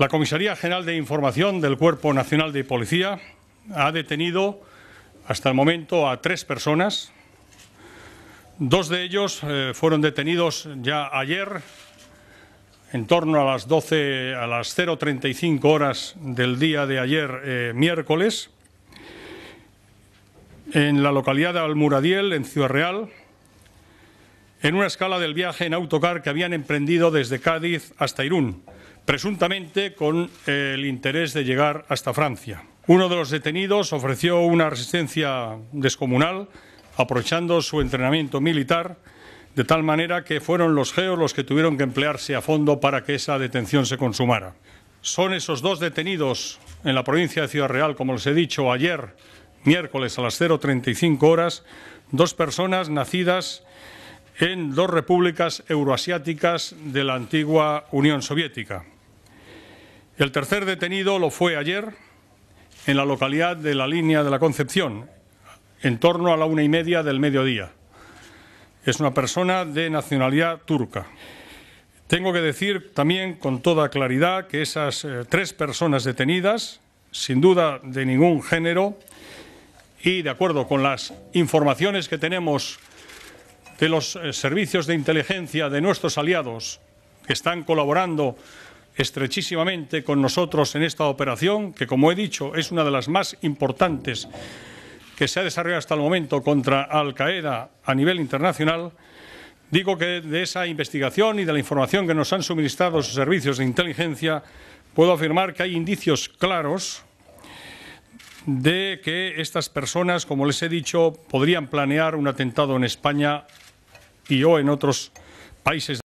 La Comisaría General de Información del Cuerpo Nacional de Policía ha detenido hasta el momento a tres personas. Dos de ellos eh, fueron detenidos ya ayer, en torno a las 12, a las 0.35 horas del día de ayer, eh, miércoles, en la localidad de Almuradiel, en Ciudad Real, en una escala del viaje en autocar que habían emprendido desde Cádiz hasta Irún presuntamente con el interés de llegar hasta Francia. Uno de los detenidos ofreció una resistencia descomunal, aprovechando su entrenamiento militar, de tal manera que fueron los geos los que tuvieron que emplearse a fondo para que esa detención se consumara. Son esos dos detenidos en la provincia de Ciudad Real, como les he dicho ayer, miércoles a las 0.35 horas, dos personas nacidas en dos repúblicas euroasiáticas de la antigua Unión Soviética. El tercer detenido lo fue ayer en la localidad de la línea de la Concepción, en torno a la una y media del mediodía. Es una persona de nacionalidad turca. Tengo que decir también con toda claridad que esas eh, tres personas detenidas, sin duda de ningún género, y de acuerdo con las informaciones que tenemos de los eh, servicios de inteligencia de nuestros aliados que están colaborando estrechísimamente con nosotros en esta operación, que como he dicho es una de las más importantes que se ha desarrollado hasta el momento contra Al Qaeda a nivel internacional, digo que de esa investigación y de la información que nos han suministrado sus servicios de inteligencia, puedo afirmar que hay indicios claros de que estas personas, como les he dicho, podrían planear un atentado en España y o en otros países